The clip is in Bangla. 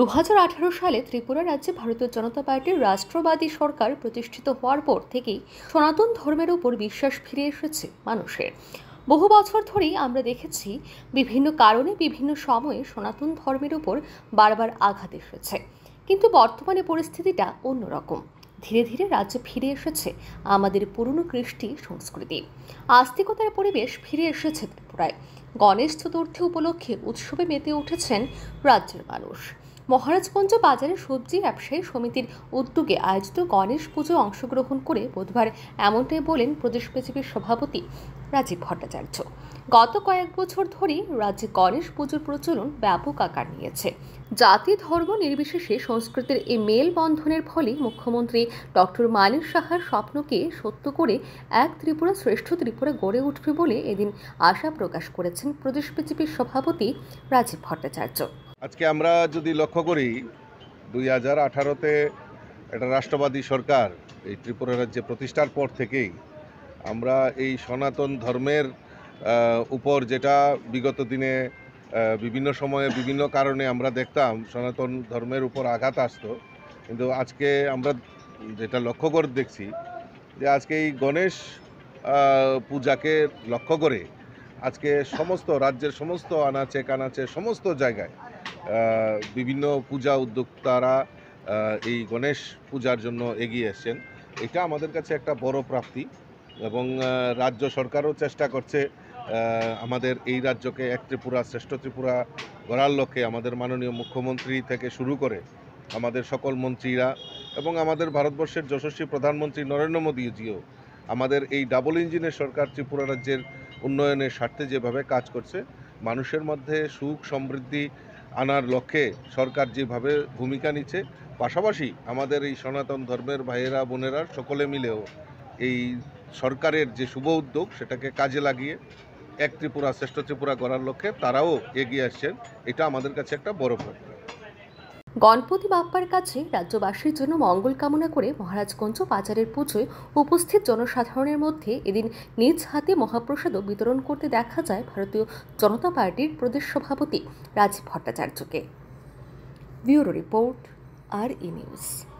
দু সালে ত্রিপুরা রাজ্যে ভারতীয় জনতা পার্টির রাষ্ট্রবাদী সরকার প্রতিষ্ঠিত হওয়ার পর থেকেই সনাতন ধর্মের উপর বিশ্বাস ফিরে এসেছে মানুষের বহু বছর ধরেই আমরা দেখেছি বিভিন্ন কারণে বিভিন্ন সময়ে সনাতন ধর্মের উপর বারবার আঘাত এসেছে কিন্তু বর্তমানে পরিস্থিতিটা অন্যরকম ধীরে ধীরে রাজ্যে ফিরে এসেছে আমাদের পুরনো কৃষ্টি সংস্কৃতি আস্তিকতার পরিবেশ ফিরে এসেছে ত্রিপুরায় গণেশ চতুর্থী উপলক্ষে উৎসবে মেতে উঠেছেন রাজ্যের মানুষ মহারাজগঞ্জ বাজারে সবজি ব্যবসায়ী সমিতির উদ্যোগে আয়োজিত গণেশ পুজো অংশগ্রহণ করে বুধবার এমনটাই বলেন প্রদেশ বিজেপির সভাপতি রাজীব ভট্টাচার্য গত কয়েক বছর ধরেই রাজ্যে গণেশ পুজোর প্রচলন ব্যাপক আকার নিয়েছে জাতি ধর্ম নির্বিশেষে সংস্কৃতির এই মেলবন্ধনের ফলে মুখ্যমন্ত্রী ডক্টর মানিক সাহার স্বপ্নকে সত্য করে এক ত্রিপুরা শ্রেষ্ঠ ত্রিপুরা গড়ে উঠবে বলে এদিন আশা প্রকাশ করেছেন প্রদেশ বিজেপির সভাপতি রাজীব ভট্টাচার্য আজকে আমরা যদি লক্ষ্য করি দুই হাজার আঠারোতে একটা রাষ্ট্রবাদী সরকার এই ত্রিপুরা রাজ্যে প্রতিষ্ঠার পর থেকেই আমরা এই সনাতন ধর্মের উপর যেটা বিগত দিনে বিভিন্ন সময়ে বিভিন্ন কারণে আমরা দেখতাম সনাতন ধর্মের উপর আঘাত আসতো কিন্তু আজকে আমরা যেটা লক্ষ্য করে দেখছি যে আজকে এই গণেশ পূজাকে লক্ষ্য করে আজকে সমস্ত রাজ্যের সমস্ত আনাচে কানাচে সমস্ত জায়গায় বিভিন্ন পূজা উদ্যোক্তারা এই গণেশ পূজার জন্য এগিয়ে এসছেন এটা আমাদের কাছে একটা বড় প্রাপ্তি এবং রাজ্য সরকারও চেষ্টা করছে আমাদের এই রাজ্যকে এক ত্রিপুরা শ্রেষ্ঠ ত্রিপুরা গড়ার লক্ষ্যে আমাদের মাননীয় মুখ্যমন্ত্রী থেকে শুরু করে আমাদের সকল মন্ত্রীরা এবং আমাদের ভারতবর্ষের যশস্বী প্রধানমন্ত্রী নরেন্দ্র মোদীজিও আমাদের এই ডাবল ইঞ্জিনের সরকার ত্রিপুরা রাজ্যের উন্নয়নের স্বার্থে যেভাবে কাজ করছে মানুষের মধ্যে সুখ সমৃদ্ধি আনার লক্ষ্যে সরকার যেভাবে ভূমিকা নিচ্ছে পাশাপাশি আমাদের এই সনাতন ধর্মের ভাইয়েরা বোনেরা সকলে মিলেও এই সরকারের যে শুভ উদ্যোগ সেটাকে কাজে লাগিয়ে এক ত্রিপুরা শ্রেষ্ঠ ত্রিপুরা করার লক্ষ্যে তারাও এগিয়ে আসছেন এটা আমাদের কাছে একটা বড় ব্যাপার গণপতি বাপ্পার কাছে রাজ্যবাসীর জন্য মঙ্গল কামনা করে মহারাজগঞ্জ বাজারের পুজোয় উপস্থিত জনসাধারণের মধ্যে এদিন নিজ হাতে মহাপ্রসাদও বিতরণ করতে দেখা যায় ভারতীয় জনতা পার্টির প্রদেশ সভাপতি রাজীব ভট্টাচার্যকে ব্যুরো রিপোর্ট আর ই নিউজ